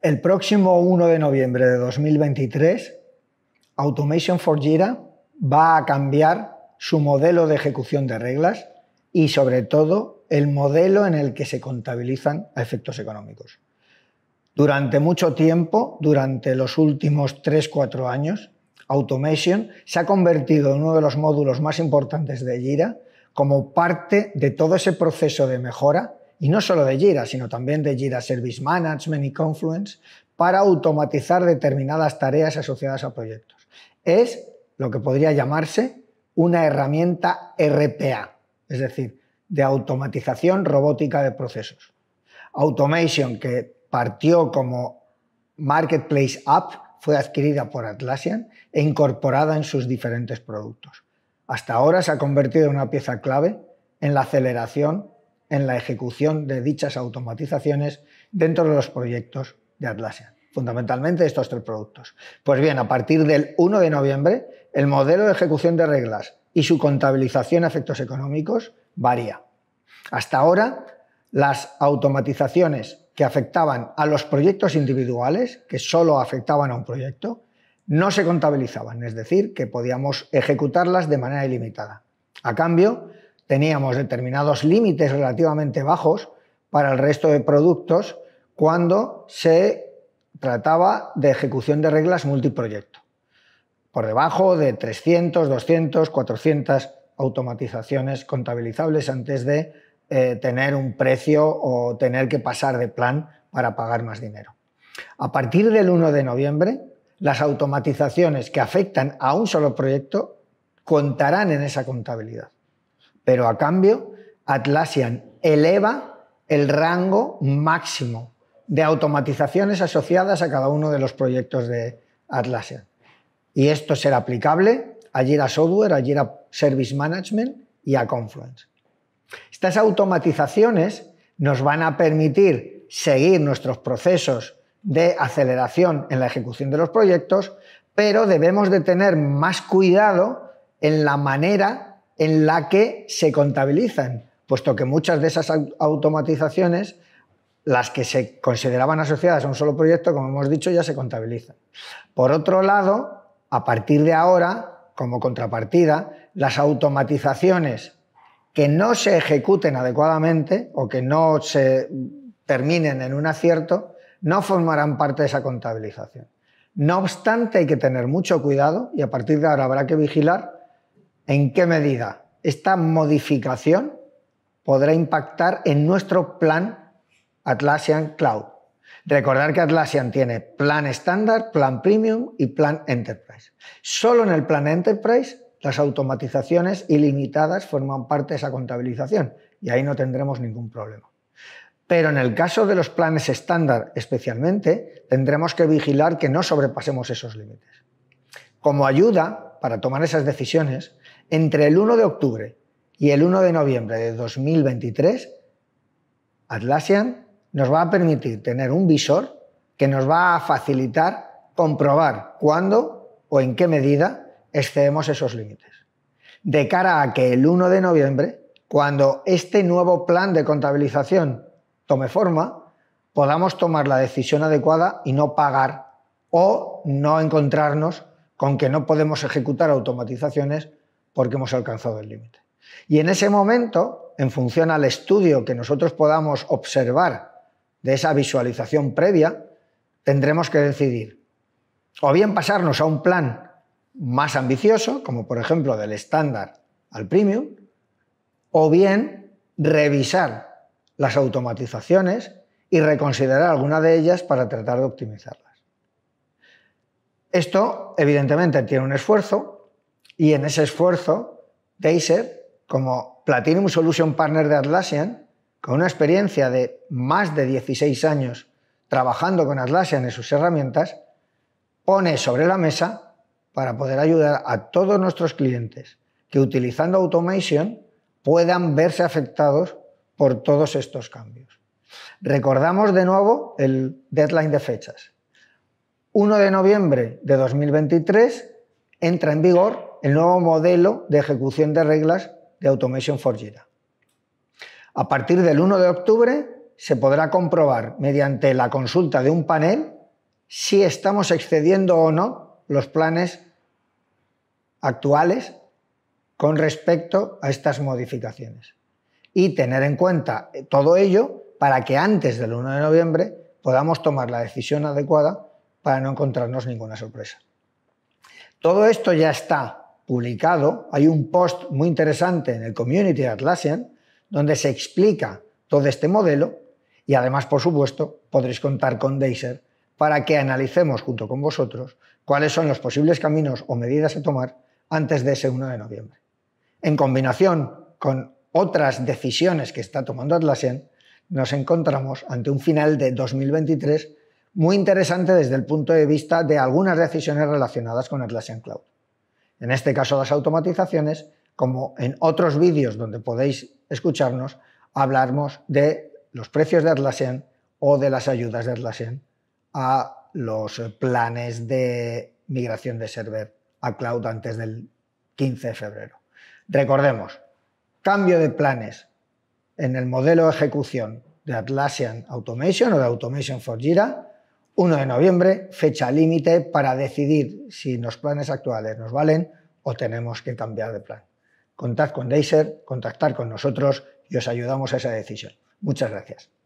El próximo 1 de noviembre de 2023, Automation for Jira va a cambiar su modelo de ejecución de reglas y sobre todo el modelo en el que se contabilizan a efectos económicos. Durante mucho tiempo, durante los últimos 3-4 años, Automation se ha convertido en uno de los módulos más importantes de Jira como parte de todo ese proceso de mejora y no solo de Jira, sino también de Jira Service Management y Confluence, para automatizar determinadas tareas asociadas a proyectos. Es lo que podría llamarse una herramienta RPA, es decir, de automatización robótica de procesos. Automation, que partió como Marketplace App, fue adquirida por Atlassian e incorporada en sus diferentes productos. Hasta ahora se ha convertido en una pieza clave en la aceleración en la ejecución de dichas automatizaciones dentro de los proyectos de Atlassian, fundamentalmente estos tres productos. Pues bien, a partir del 1 de noviembre, el modelo de ejecución de reglas y su contabilización a efectos económicos varía. Hasta ahora, las automatizaciones que afectaban a los proyectos individuales, que solo afectaban a un proyecto, no se contabilizaban, es decir, que podíamos ejecutarlas de manera ilimitada. A cambio, teníamos determinados límites relativamente bajos para el resto de productos cuando se trataba de ejecución de reglas multiproyecto, por debajo de 300, 200, 400 automatizaciones contabilizables antes de eh, tener un precio o tener que pasar de plan para pagar más dinero. A partir del 1 de noviembre, las automatizaciones que afectan a un solo proyecto contarán en esa contabilidad. Pero a cambio, Atlassian eleva el rango máximo de automatizaciones asociadas a cada uno de los proyectos de Atlassian. Y esto será aplicable a software, Software, a Service Management y a Confluence. Estas automatizaciones nos van a permitir seguir nuestros procesos de aceleración en la ejecución de los proyectos, pero debemos de tener más cuidado en la manera en la que se contabilizan, puesto que muchas de esas automatizaciones, las que se consideraban asociadas a un solo proyecto, como hemos dicho, ya se contabilizan. Por otro lado, a partir de ahora, como contrapartida, las automatizaciones que no se ejecuten adecuadamente o que no se terminen en un acierto, no formarán parte de esa contabilización. No obstante, hay que tener mucho cuidado y a partir de ahora habrá que vigilar en qué medida esta modificación podrá impactar en nuestro plan Atlassian Cloud. Recordar que Atlassian tiene plan estándar, plan premium y plan enterprise. Solo en el plan enterprise las automatizaciones ilimitadas forman parte de esa contabilización y ahí no tendremos ningún problema. Pero en el caso de los planes estándar especialmente, tendremos que vigilar que no sobrepasemos esos límites. Como ayuda para tomar esas decisiones, entre el 1 de octubre y el 1 de noviembre de 2023, Atlassian nos va a permitir tener un visor que nos va a facilitar comprobar cuándo o en qué medida excedemos esos límites. De cara a que el 1 de noviembre, cuando este nuevo plan de contabilización tome forma, podamos tomar la decisión adecuada y no pagar o no encontrarnos con que no podemos ejecutar automatizaciones porque hemos alcanzado el límite. Y en ese momento, en función al estudio que nosotros podamos observar de esa visualización previa, tendremos que decidir o bien pasarnos a un plan más ambicioso, como por ejemplo del estándar al premium, o bien revisar las automatizaciones y reconsiderar alguna de ellas para tratar de optimizarlas. Esto, evidentemente, tiene un esfuerzo, y en ese esfuerzo, Deiser, como Platinum Solution Partner de Atlassian, con una experiencia de más de 16 años trabajando con Atlassian en sus herramientas, pone sobre la mesa para poder ayudar a todos nuestros clientes que utilizando Automation puedan verse afectados por todos estos cambios. Recordamos de nuevo el deadline de fechas. 1 de noviembre de 2023 entra en vigor el nuevo modelo de ejecución de reglas de Automation for A partir del 1 de octubre se podrá comprobar mediante la consulta de un panel si estamos excediendo o no los planes actuales con respecto a estas modificaciones. Y tener en cuenta eh, todo ello para que antes del 1 de noviembre podamos tomar la decisión adecuada para no encontrarnos ninguna sorpresa. Todo esto ya está publicado, hay un post muy interesante en el community de Atlassian donde se explica todo este modelo y además, por supuesto, podréis contar con Deiser para que analicemos junto con vosotros cuáles son los posibles caminos o medidas a tomar antes de ese 1 de noviembre. En combinación con otras decisiones que está tomando Atlassian, nos encontramos ante un final de 2023 muy interesante desde el punto de vista de algunas decisiones relacionadas con Atlassian Cloud en este caso las automatizaciones, como en otros vídeos donde podéis escucharnos, hablamos de los precios de Atlassian o de las ayudas de Atlassian a los eh, planes de migración de server a cloud antes del 15 de febrero. Recordemos, cambio de planes en el modelo de ejecución de Atlassian Automation o de Automation for Jira 1 de noviembre, fecha límite para decidir si los planes actuales nos valen o tenemos que cambiar de plan. Contad con Deiser, contactar con nosotros y os ayudamos a esa decisión. Muchas gracias.